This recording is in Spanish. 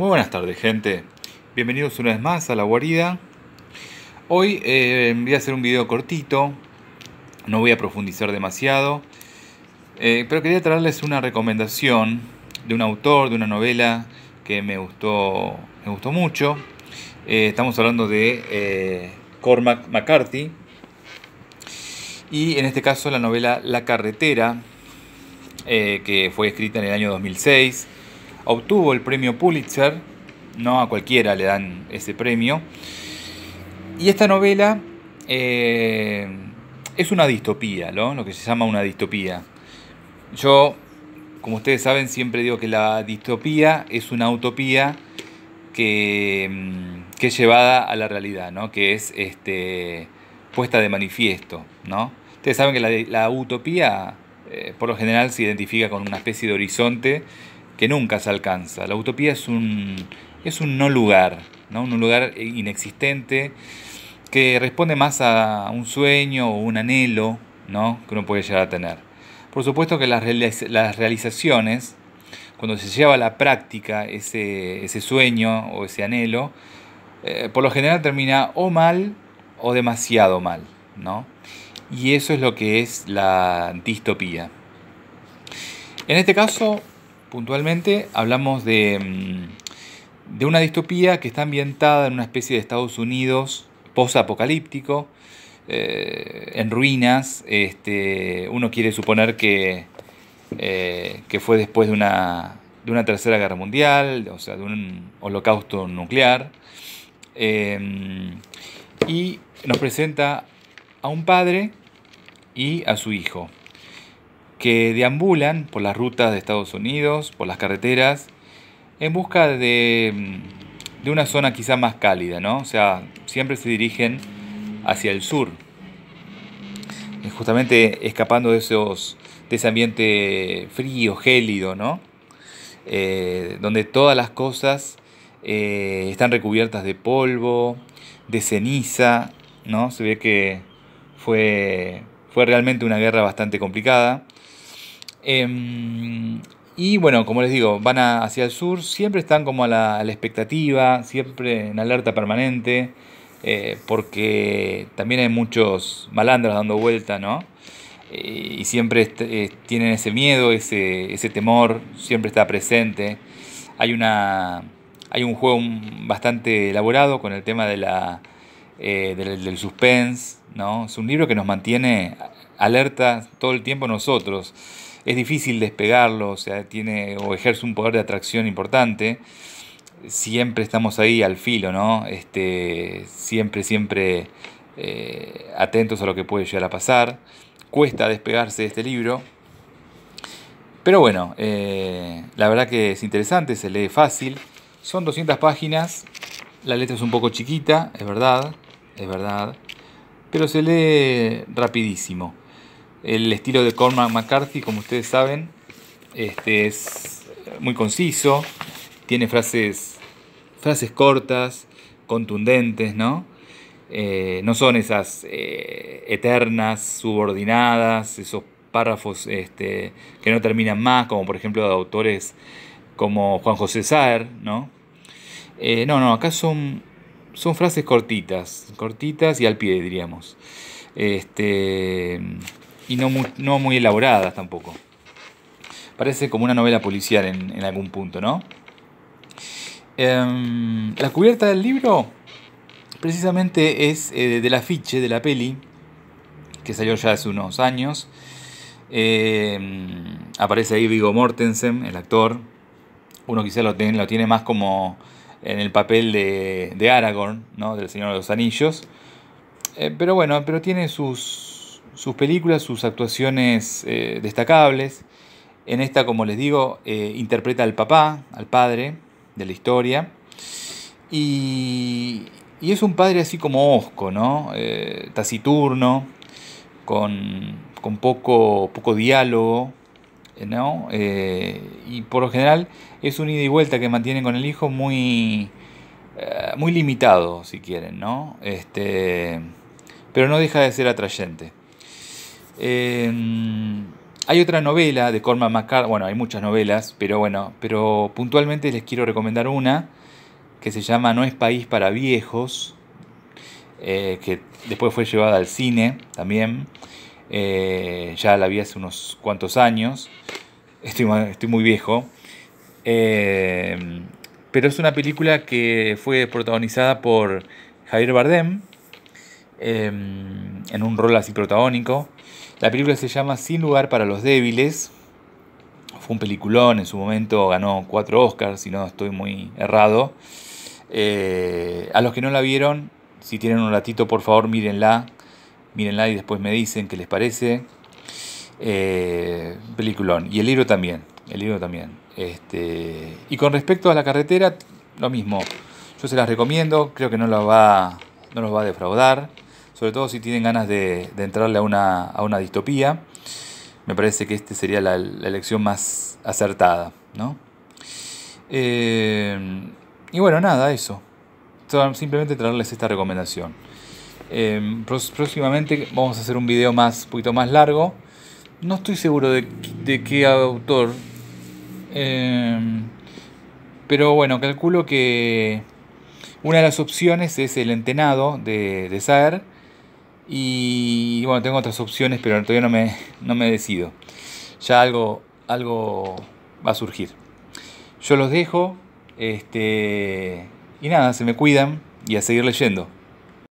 Muy buenas tardes gente, bienvenidos una vez más a La Guarida. Hoy eh, voy a hacer un video cortito, no voy a profundizar demasiado, eh, pero quería traerles una recomendación de un autor, de una novela que me gustó, me gustó mucho. Eh, estamos hablando de Cormac McCarthy y en este caso la novela La Carretera, que fue escrita en el año 2006 obtuvo el premio Pulitzer, no a cualquiera le dan ese premio, y esta novela eh, es una distopía, ¿no? lo que se llama una distopía. Yo, como ustedes saben, siempre digo que la distopía es una utopía que, mm, es llevada a la realidad, ¿no? que es este, puesta de manifiesto. ¿no? Ustedes saben que la, utopía eh, por lo general se identifica con una especie de horizonte que nunca se alcanza. La utopía es un, es un no lugar, ¿no? un lugar inexistente que responde más a un sueño o un anhelo ¿no? que uno puede llegar a tener. Por supuesto que las, las realizaciones, cuando se lleva a la práctica ese, ese sueño o ese anhelo, eh, por lo general termina o mal o demasiado mal. ¿no? Y eso es lo que es la distopía. En este caso, Puntualmente hablamos mm, de, una distopía que está ambientada en una especie de Estados Unidos post-apocalíptico, eh, en ruinas. Este, uno quiere suponer que, eh, que fue después de una, tercera guerra mundial, o sea, de un holocausto nuclear. Em, y nos presenta a un padre y a su hijo que deambulan por las rutas de Estados Unidos, por las carreteras, en busca mm, de, una zona quizá más cálida, ¿no? O sea, siempre se dirigen hacia el sur, justamente escapando de, esos, de ese ambiente frío, gélido, ¿no? Eh, donde todas las cosas eh, están recubiertas de polvo, de ceniza, ¿no? Se ve que fue, fue realmente una guerra bastante complicada. Em, y bueno, como les digo, van hacia el sur, siempre están como a la, expectativa, siempre en alerta permanente, eh, porque también hay muchos malandros dando vuelta, ¿no? Eh, y siempre eh, tienen ese miedo, ese, ese temor, siempre está presente. Hay, una, hay un juego mm, bastante elaborado con el tema de la, del, del, suspense, ¿no? Es un libro que nos mantiene alerta todo el tiempo nosotros es difícil despegarlo, o sea, tiene o ejerce un poder de atracción importante. Siempre estamos ahí al filo, ¿no? Este, siempre, siempre eh, atentos a lo que puede llegar a pasar. Cuesta despegarse de este libro. Pero bueno, eh, la verdad que es interesante, se lee fácil. Son 200 páginas, la letra es un poco chiquita, es verdad, es verdad, pero se lee rapidísimo. El estilo de Cormac McCarthy, como ustedes saben, este es muy conciso, tiene frases, frases cortas, contundentes, ¿no? Eh, no son esas eh, eternas, subordinadas, esos párrafos este, que no terminan más, como por ejemplo de autores como Juan José Saer, ¿no? Eh, no, no, acá son, son frases cortitas, cortitas y al pie, diríamos. Este, y no muy, elaboradas tampoco. Parece como una novela policial en, algún punto, ¿no? Em, la cubierta del libro precisamente es eh, del afiche de la peli, que salió ya hace unos años. Em, aparece ahí Vigo Mortensen, el actor. Uno quizá lo tiene, más como en el papel de, de Aragorn, ¿no? del Señor de los Anillos. Eh, pero bueno, pero tiene sus, sus películas, sus actuaciones eh, destacables. En esta, como les digo, eh, interpreta al papá, al padre de la historia. Y, y es un padre así como osco, ¿no? Eh, taciturno, con, con, poco, poco diálogo, ¿no? y por lo general es un ida y vuelta que mantiene con el hijo muy, muy limitado, si quieren, ¿no? Este, pero no deja de ser atrayente. Em, hay otra novela de Cormac McCarthy, bueno, hay muchas novelas, pero bueno, pero puntualmente les quiero recomendar una que se llama No es país para viejos, eh, que después fue llevada al cine también. Eh, ya la vi hace unos cuantos años. Estoy, muy viejo. Em, pero es una película que fue protagonizada por Javier Bardem em, en un rol así protagónico. La película se llama Sin lugar para los débiles. Fue un peliculón, en su momento ganó cuatro Oscars, si no estoy muy errado. Eh, a los que no la vieron, si tienen un ratito, por favor, mírenla. Mírenla y después me dicen qué les parece. Eh, peliculón. Y el libro también. El libro también. Este, y con respecto a la carretera, lo mismo. Yo se las recomiendo, creo que no, la va, no los va a defraudar sobre todo si tienen ganas de, entrarle a una, distopía, me parece que esta sería la, la, elección más acertada. Eh, y bueno, nada, eso. Simplemente traerles esta recomendación. Em, próximamente vamos a hacer un video más, un poquito más largo. No estoy seguro de, qué autor. Em, pero bueno, calculo que una de las opciones es El Entenado de, de Saer y bueno, tengo otras opciones, pero todavía no me, no me decido. Ya algo, algo va a surgir. Yo los dejo. Este, y nada, se me cuidan y a seguir leyendo.